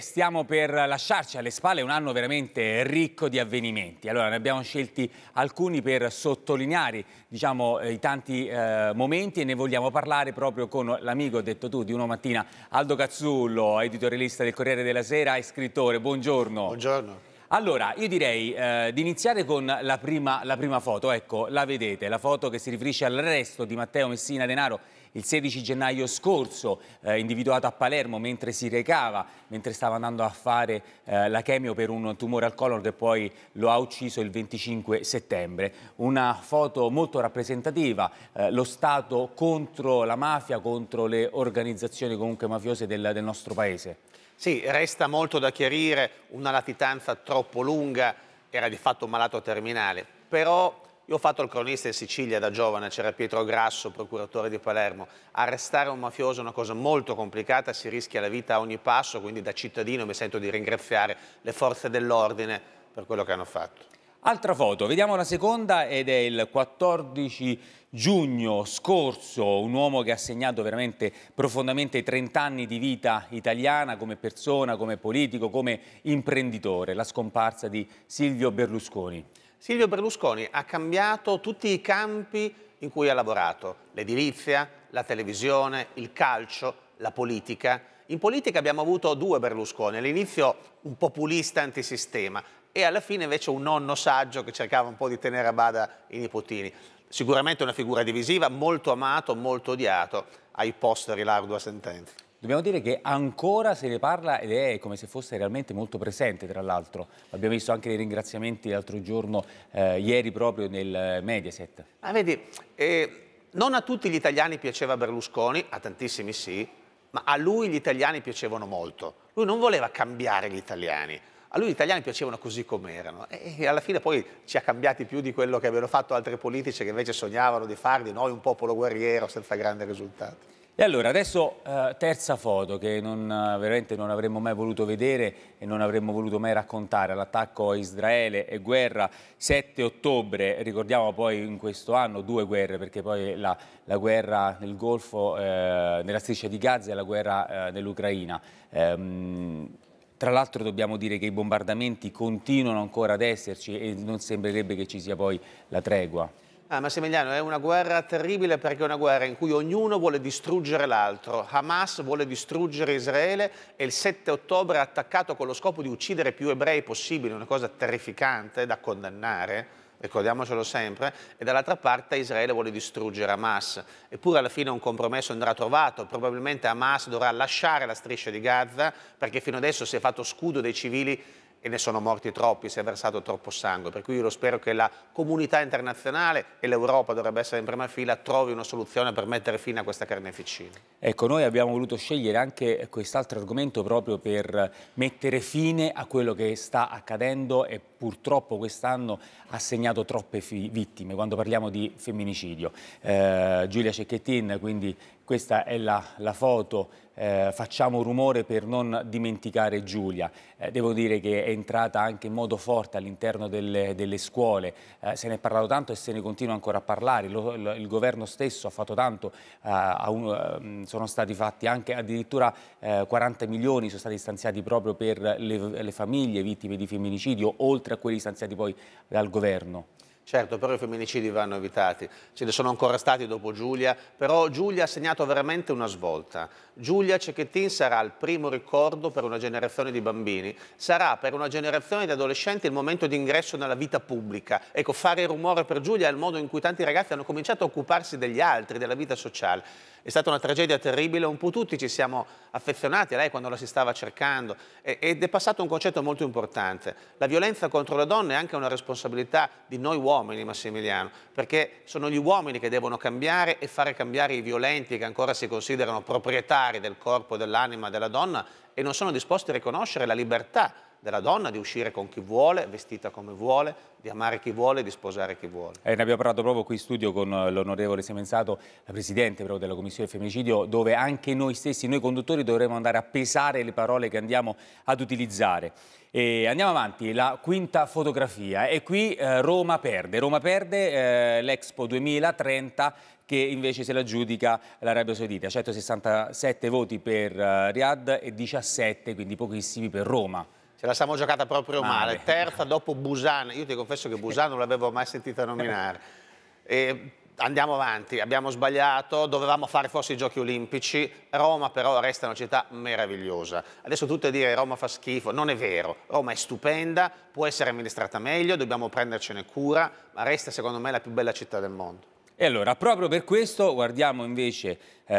Stiamo per lasciarci alle spalle un anno veramente ricco di avvenimenti. Allora, ne abbiamo scelti alcuni per sottolineare diciamo, eh, i tanti eh, momenti e ne vogliamo parlare proprio con l'amico, detto tu, di Uno Mattina, Aldo Cazzullo, editorialista del Corriere della Sera e scrittore. Buongiorno. Buongiorno. Allora, io direi eh, di iniziare con la prima, la prima foto, ecco, la vedete, la foto che si riferisce all'arresto di Matteo Messina Denaro il 16 gennaio scorso, eh, individuato a Palermo mentre si recava, mentre stava andando a fare eh, la chemio per un tumore al colon che poi lo ha ucciso il 25 settembre. Una foto molto rappresentativa, eh, lo Stato contro la mafia, contro le organizzazioni comunque mafiose del, del nostro Paese. Sì, resta molto da chiarire, una latitanza troppo lunga, era di fatto un malato terminale, però io ho fatto il cronista in Sicilia da giovane, c'era Pietro Grasso, procuratore di Palermo. Arrestare un mafioso è una cosa molto complicata, si rischia la vita a ogni passo, quindi da cittadino mi sento di ringraziare le forze dell'ordine per quello che hanno fatto. Altra foto, vediamo la seconda ed è il 14 giugno scorso, un uomo che ha segnato veramente profondamente 30 anni di vita italiana come persona, come politico, come imprenditore, la scomparsa di Silvio Berlusconi. Silvio Berlusconi ha cambiato tutti i campi in cui ha lavorato, l'edilizia, la televisione, il calcio, la politica in politica abbiamo avuto due Berlusconi, all'inizio un populista antisistema e alla fine invece un nonno saggio che cercava un po' di tenere a bada i nipotini. Sicuramente una figura divisiva, molto amato, molto odiato, ai posteri l'ardua sentenza. Dobbiamo dire che ancora se ne parla ed è come se fosse realmente molto presente, tra l'altro. Abbiamo visto anche dei ringraziamenti l'altro giorno, eh, ieri proprio nel Mediaset. Ah, vedi, eh, non a tutti gli italiani piaceva Berlusconi, a tantissimi sì, ma a lui gli italiani piacevano molto. Lui non voleva cambiare gli italiani, a lui gli italiani piacevano così com'erano e alla fine poi ci ha cambiati più di quello che avevano fatto altri politici che invece sognavano di far di noi un popolo guerriero senza grandi risultati. E allora, adesso eh, terza foto che non, veramente non avremmo mai voluto vedere e non avremmo voluto mai raccontare, l'attacco a Israele e guerra 7 ottobre, ricordiamo poi in questo anno due guerre perché poi la, la guerra nel Golfo, eh, nella striscia di Gaza e la guerra eh, nell'Ucraina. Ehm, tra l'altro dobbiamo dire che i bombardamenti continuano ancora ad esserci e non sembrerebbe che ci sia poi la tregua. Ah, Massimiliano, è una guerra terribile perché è una guerra in cui ognuno vuole distruggere l'altro. Hamas vuole distruggere Israele e il 7 ottobre ha attaccato con lo scopo di uccidere più ebrei possibile, una cosa terrificante da condannare ricordiamocelo sempre, e dall'altra parte Israele vuole distruggere Hamas. Eppure alla fine un compromesso andrà trovato, probabilmente Hamas dovrà lasciare la striscia di Gaza perché fino adesso si è fatto scudo dei civili e ne sono morti troppi, si è versato troppo sangue. Per cui io spero che la comunità internazionale e l'Europa dovrebbe essere in prima fila, trovi una soluzione per mettere fine a questa carneficina. Ecco, noi abbiamo voluto scegliere anche quest'altro argomento proprio per mettere fine a quello che sta accadendo e purtroppo quest'anno ha segnato troppe vittime quando parliamo di femminicidio. Eh, Giulia Cecchettin, quindi questa è la, la foto, eh, facciamo rumore per non dimenticare Giulia. Eh, devo dire che è entrata anche in modo forte all'interno delle, delle, scuole, eh, se ne è parlato tanto e se ne continua ancora a parlare, Lo, lo il governo stesso ha fatto tanto, eh, un, ehm, sono stati fatti anche addirittura 40 eh, milioni, sono stati stanziati proprio per le, le famiglie vittime di femminicidio, oltre oltre a quelli stanziati poi dal governo? Certo, però i femminicidi vanno evitati, ce ne sono ancora stati dopo Giulia, però Giulia ha segnato veramente una svolta. Giulia Cecchettin sarà il primo ricordo per una generazione di bambini, sarà per una generazione di adolescenti il momento di ingresso nella vita pubblica. Ecco, fare rumore per Giulia è il modo in cui tanti ragazzi hanno cominciato a occuparsi degli altri, della vita sociale. È stata una tragedia terribile, un po' tutti ci siamo affezionati a lei quando la si stava cercando ed è passato un concetto molto importante. La violenza contro le donne è anche una responsabilità di noi uomini uomini, Massimiliano, perché sono gli uomini che devono cambiare e fare cambiare i violenti che ancora si considerano proprietari del corpo, dell'anima, della donna e non sono disposti a riconoscere la libertà della donna di uscire con chi vuole, vestita come vuole, di amare chi vuole, di sposare chi vuole. Eh, ne abbiamo parlato proprio qui in studio con eh, l'onorevole Semenzato, la Presidente però, della Commissione del Femminicidio, dove anche noi stessi, noi conduttori, dovremmo andare a pesare le parole che andiamo ad utilizzare. E andiamo avanti, la quinta fotografia e qui eh, Roma perde, Roma perde eh, l'Expo 2030 che invece se la giudica l'Arabia Saudita, 167 certo, voti per eh, Riyadh e 17, quindi pochissimi per Roma. Ce la siamo giocata proprio male. male. Terza dopo Busan. Io ti confesso che Busan non l'avevo mai sentita nominare. E andiamo avanti, abbiamo sbagliato, dovevamo fare forse i giochi olimpici, Roma però resta una città meravigliosa. Adesso tutto è dire Roma fa schifo, non è vero, Roma è stupenda, può essere amministrata meglio, dobbiamo prendercene cura, ma resta secondo me la più bella città del mondo. E allora, proprio per questo guardiamo invece eh,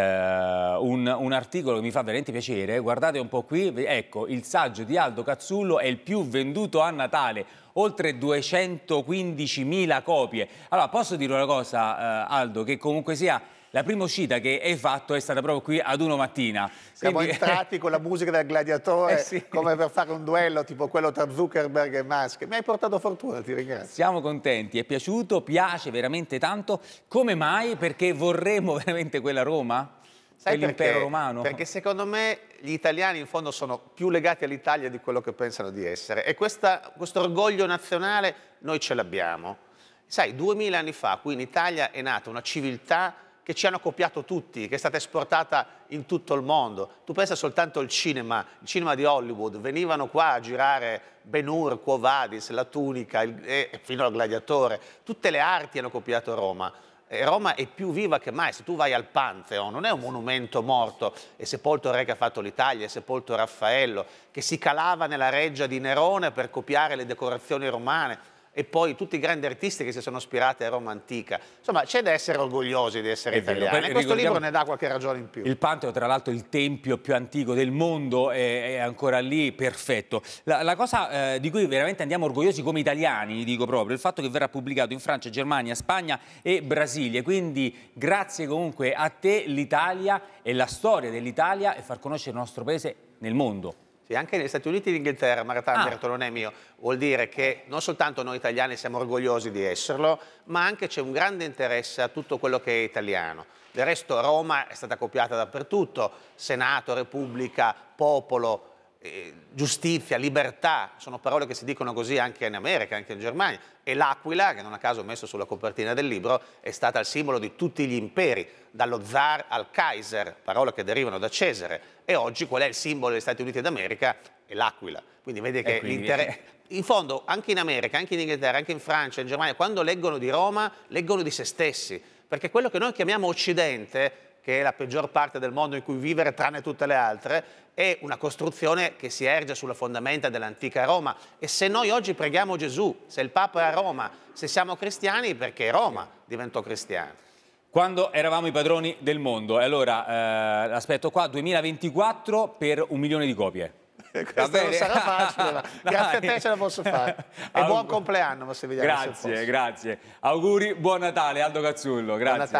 un, un, articolo che mi fa veramente piacere, guardate un po' qui, ecco, il saggio di Aldo Cazzullo è il più venduto a Natale, oltre 215.000 copie. Allora, posso dire una cosa, eh, Aldo, che comunque sia la prima uscita che hai fatto è stata proprio qui ad uno mattina. Siamo Quindi... entrati con la musica del gladiatore eh sì. come per fare un duello tipo quello tra Zuckerberg e Musk. Mi hai portato fortuna, ti ringrazio. Siamo contenti, è piaciuto, piace veramente tanto. Come mai? Perché vorremmo veramente quella Roma? L'impero romano? Perché secondo me gli italiani in fondo sono più legati all'Italia di quello che pensano di essere e questa, questo orgoglio nazionale noi ce l'abbiamo. Sai, duemila anni fa qui in Italia è nata una civiltà che ci hanno copiato tutti, che è stata esportata in tutto il mondo. Tu pensa soltanto al cinema, il cinema di Hollywood, venivano qua a girare Ben Hur, Quo Vadis, La Tunica, il, eh, fino al Gladiatore, tutte le arti hanno copiato Roma. Roma è più viva che mai, se tu vai al Pantheon, non è un monumento morto, è sepolto il re che ha fatto l'Italia, è sepolto Raffaello, che si calava nella reggia di Nerone per copiare le decorazioni romane e poi tutti i grandi artisti che si sono ispirati a Roma antica. Insomma, c'è da essere orgogliosi di essere italiani. Per, e questo libro ne dà qualche ragione in più. Il Panteo, tra l'altro, il tempio più antico del mondo, è, è ancora lì, perfetto. La, la cosa eh, di cui veramente andiamo orgogliosi come italiani, dico proprio, il fatto che verrà pubblicato in Francia, Germania, Spagna e Brasile. Quindi grazie comunque a te l'Italia e la storia dell'Italia e far conoscere il nostro paese nel mondo. Sì, anche negli Stati Uniti e in Inghilterra, Marat Alberto ah. non è mio, vuol dire che non soltanto noi italiani siamo orgogliosi di esserlo, ma anche c'è un grande interesse a tutto quello che è italiano. Del resto Roma è stata copiata dappertutto, Senato, Repubblica, Popolo, eh, giustizia, libertà, sono parole che si dicono così anche in America, anche in Germania, e l'aquila, che non a caso ho messo sulla copertina del libro, è stata il simbolo di tutti gli imperi, dallo zar al Kaiser, parole che derivano da Cesare, e oggi qual è il simbolo degli Stati Uniti d'America? È l'aquila. Quindi vedi che l'interesse... In fondo, anche in America, anche in Inghilterra, anche in Francia, in Germania, quando leggono di Roma, leggono di se stessi, perché quello che noi chiamiamo Occidente che è la peggior parte del mondo in cui vivere, tranne tutte le altre, è una costruzione che si erge sulla fondamenta dell'antica Roma. E se noi oggi preghiamo Gesù, se il Papa è a Roma, se siamo cristiani, perché Roma diventò cristiana. Quando eravamo i padroni del mondo, e allora eh, aspetto qua, 2024 per un milione di copie. Questo non sarà facile, ma grazie a te ce la posso fare. E buon compleanno, Massimiliano. Grazie, grazie. Auguri, buon Natale, Aldo Cazzullo. Grazie.